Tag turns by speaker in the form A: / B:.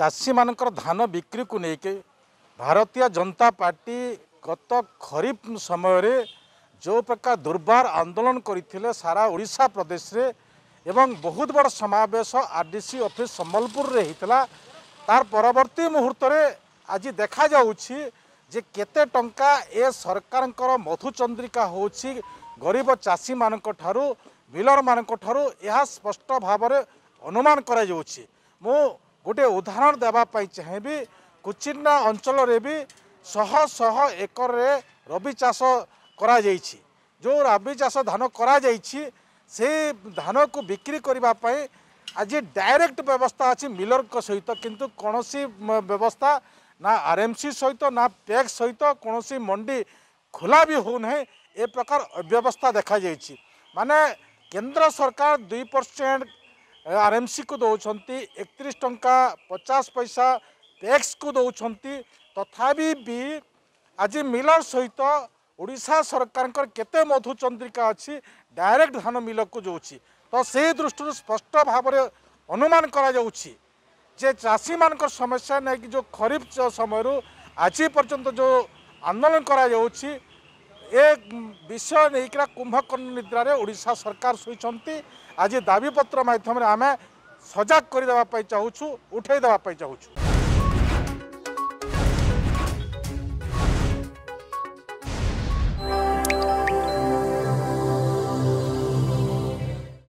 A: ଚାଷୀମାନଙ୍କର ଧାନ ବିକ୍ରିକୁ ନେଇକି ଭାରତୀୟ ଜନତା ପାର୍ଟି ଗତ ଖରିଫ ସମୟରେ ଯେଉଁ ପ୍ରକାର ଦୁର୍ବାର ଆନ୍ଦୋଳନ କରିଥିଲେ ସାରା ଓଡ଼ିଶା ପ୍ରଦେଶରେ ଏବଂ ବହୁତ ବଡ଼ ସମାବେଶ ଆର୍ ଡି ସି ଅଫିସ୍ ସମ୍ବଲପୁରରେ ହୋଇଥିଲା ତାର ପରବର୍ତ୍ତୀ ମୁହୂର୍ତ୍ତରେ ଆଜି ଦେଖାଯାଉଛି ଯେ କେତେ ଟଙ୍କା ଏ ସରକାରଙ୍କର ମଧୁଚନ୍ଦ୍ରିକା ହେଉଛି ଗରିବ ଚାଷୀମାନଙ୍କ ଠାରୁ ବିଲରମାନଙ୍କ ଠାରୁ ଏହା ସ୍ପଷ୍ଟ ଭାବରେ ଅନୁମାନ କରାଯାଉଛି ମୁଁ ଗୋଟେ ଉଦାହରଣ ଦେବା ପାଇଁ ଚାହିଁବି କୁଚିନ୍ନା ଅଞ୍ଚଳରେ ବି ଶହ ଶହ ଏକରରେ ରବି ଚାଷ କରାଯାଇଛି ଯେଉଁ ରବି ଚାଷ ଧାନ କରାଯାଇଛି ସେଇ ଧାନକୁ ବିକ୍ରି କରିବା ପାଇଁ ଆଜି ଡାଇରେକ୍ଟ ବ୍ୟବସ୍ଥା ଅଛି ମିଲରଙ୍କ ସହିତ କିନ୍ତୁ କୌଣସି ବ୍ୟବସ୍ଥା ନା ଆର୍ ଏମ୍ ସି ସହିତ ନା ପ୍ୟାକ୍ ସହିତ କୌଣସି ମଣ୍ଡି ଖୋଲା ବି ହେଉନାହିଁ ଏ ପ୍ରକାର ଅବ୍ୟବସ୍ଥା ଦେଖାଯାଇଛି ମାନେ କେନ୍ଦ୍ର ସରକାର ଦୁଇ ପରସେଣ୍ଟ ଆରଏମସିକୁ ଦେଉଛନ୍ତି ଏକତିରିଶ ଟଙ୍କା ପଚାଶ ପଇସା ପେକ୍ସକୁ ଦେଉଛନ୍ତି ତଥାପି ବି ଆଜି ମିଲର ସହିତ ଓଡ଼ିଶା ସରକାରଙ୍କର କେତେ ମଧୁଚନ୍ଦ୍ରିକା ଅଛି ଡାଇରେକ୍ଟ ଧାନ ମିଲକୁ ଯାଉଛି ତ ସେଇ ଦୃଷ୍ଟିରୁ ସ୍ପଷ୍ଟ ଭାବରେ ଅନୁମାନ କରାଯାଉଛି ଯେ ଚାଷୀମାନଙ୍କର ସମସ୍ୟା ନେଇକି ଯେଉଁ ଖରିଫ ସମୟରୁ ଆଜି ପର୍ଯ୍ୟନ୍ତ ଯେଉଁ ଆନ୍ଦୋଳନ କରାଯାଉଛି ଏ ବିଷୟ ନେଇକିନା କୁମ୍ଭକର୍ଣ୍ଣ ନିଦ୍ରାରେ ଓଡ଼ିଶା ସରକାର ଶୋଇଛନ୍ତି ଆଜି ଦାବିପତ୍ର ମାଧ୍ୟମରେ ଆମେ ସଜାଗ କରିଦେବା ପାଇଁ ଚାହୁଁଛୁ ଉଠାଇ ଦେବା ପାଇଁ ଚାହୁଁଛୁ